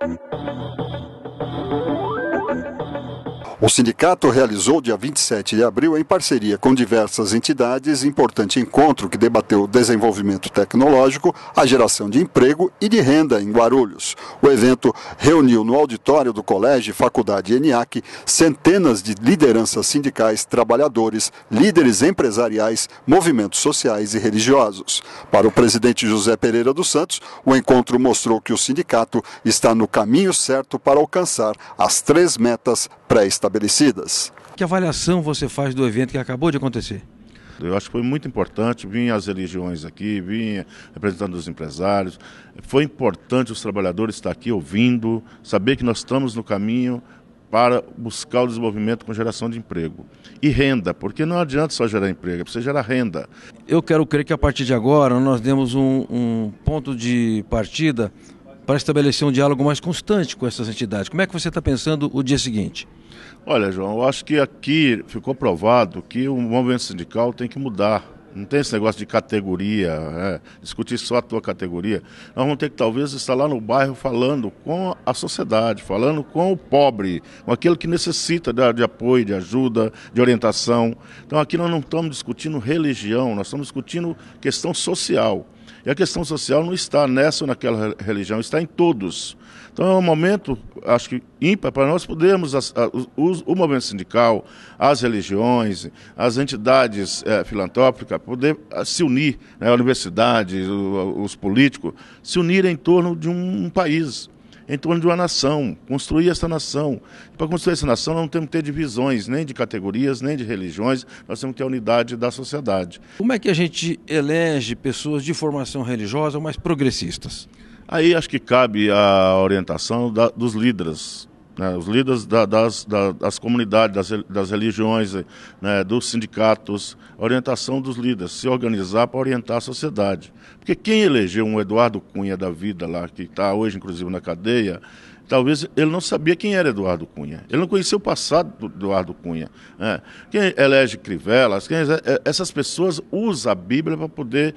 Thank you. O sindicato realizou dia 27 de abril, em parceria com diversas entidades, importante encontro que debateu o desenvolvimento tecnológico, a geração de emprego e de renda em Guarulhos. O evento reuniu no auditório do Colégio e Faculdade ENIAC centenas de lideranças sindicais, trabalhadores, líderes empresariais, movimentos sociais e religiosos. Para o presidente José Pereira dos Santos, o encontro mostrou que o sindicato está no caminho certo para alcançar as três metas pré-estabelecidas. Que avaliação você faz do evento que acabou de acontecer? Eu acho que foi muito importante, vinha as religiões aqui, vinha representando os empresários. Foi importante os trabalhadores estar aqui ouvindo, saber que nós estamos no caminho para buscar o desenvolvimento com geração de emprego. E renda, porque não adianta só gerar emprego, é gerar renda. Eu quero crer que a partir de agora nós demos um, um ponto de partida para estabelecer um diálogo mais constante com essas entidades. Como é que você está pensando o dia seguinte? Olha, João, eu acho que aqui ficou provado que o movimento sindical tem que mudar. Não tem esse negócio de categoria, né? discutir só a tua categoria. Nós vamos ter que talvez estar lá no bairro falando com a sociedade, falando com o pobre, com aquele que necessita de, de apoio, de ajuda, de orientação. Então aqui nós não estamos discutindo religião, nós estamos discutindo questão social. E a questão social não está nessa ou naquela religião, está em todos. Então é um momento, acho que ímpar, para nós podermos, o, movimento sindical, as religiões, as entidades é, filantrópicas, poder eh, se unir, né, a universidade, os políticos, se unirem em torno de um país, em torno de uma nação, construir essa nação. Para construir essa nação, não temos que ter divisões, nem de categorias, nem de religiões, nós temos que ter a unidade da sociedade. Como é que a gente elege pessoas de formação religiosa mais progressistas? Aí acho que cabe a orientação da, dos líderes né, os líderes da, das, da, das comunidades, das, das religiões, né, dos sindicatos, orientação dos líderes, se organizar para orientar a sociedade. Porque quem elegeu um Eduardo Cunha da vida lá, que está hoje inclusive na cadeia, talvez ele não sabia quem era Eduardo Cunha. Ele não conhecia o passado do Eduardo Cunha. Né? Quem elege Crivelas, quem, é, é, essas pessoas usam a Bíblia para poder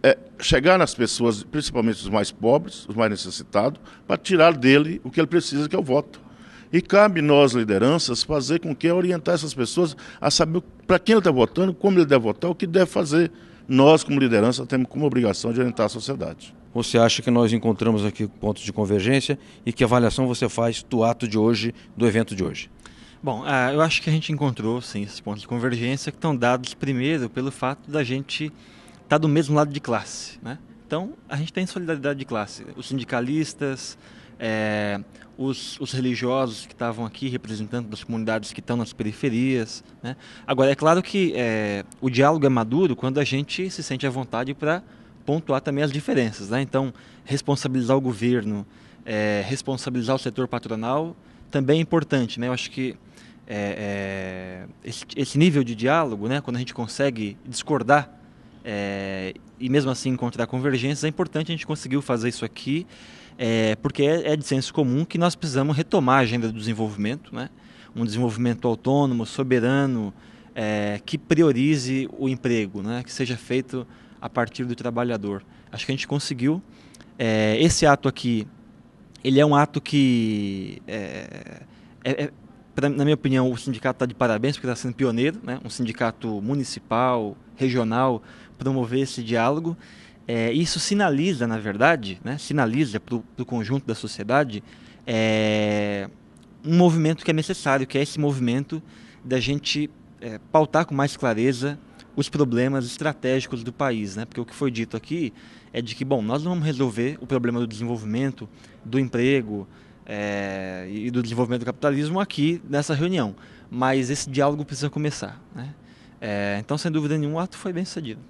é, chegar nas pessoas, principalmente os mais pobres, os mais necessitados, para tirar dele o que ele precisa, que é o voto. E cabe nós, lideranças, fazer com que é orientar essas pessoas a saber para quem ele está votando, como ele deve votar, o que deve fazer. Nós, como liderança, temos como obrigação de orientar a sociedade. Você acha que nós encontramos aqui pontos de convergência e que avaliação você faz do ato de hoje, do evento de hoje? Bom, ah, eu acho que a gente encontrou, sim, esses pontos de convergência que estão dados primeiro pelo fato da gente estar tá do mesmo lado de classe, né? Então, a gente tem tá solidariedade de classe. Os sindicalistas, é, os, os, religiosos que estavam aqui representando as comunidades que estão nas periferias. Né? Agora, é claro que é, o diálogo é maduro quando a gente se sente à vontade para pontuar também as diferenças. Né? Então, responsabilizar o governo, é, responsabilizar o setor patronal também é importante. Né? Eu acho que é, é, esse, esse, nível de diálogo, né? quando a gente consegue discordar é, e mesmo assim encontrar convergências, é importante a gente conseguir fazer isso aqui é, porque é, é, de senso comum que nós precisamos retomar a agenda do desenvolvimento, né? um desenvolvimento autônomo, soberano, é, que priorize o emprego, né? que seja feito a partir do trabalhador. Acho que a gente conseguiu. É, esse ato aqui, ele é um ato que, é, é, é pra, na minha opinião, o sindicato está de parabéns porque está sendo pioneiro, né? um sindicato municipal, regional, promover esse diálogo. É, isso sinaliza, na verdade, né, sinaliza para o conjunto da sociedade é, um movimento que é necessário, que é esse movimento da gente é, pautar com mais clareza os problemas estratégicos do país, né? Porque o que foi dito aqui é de que, bom, nós não vamos resolver o problema do desenvolvimento, do emprego é, e do desenvolvimento do capitalismo aqui nessa reunião, mas esse diálogo precisa começar, né? É, então, sem dúvida nenhuma, o ato foi bem sucedido.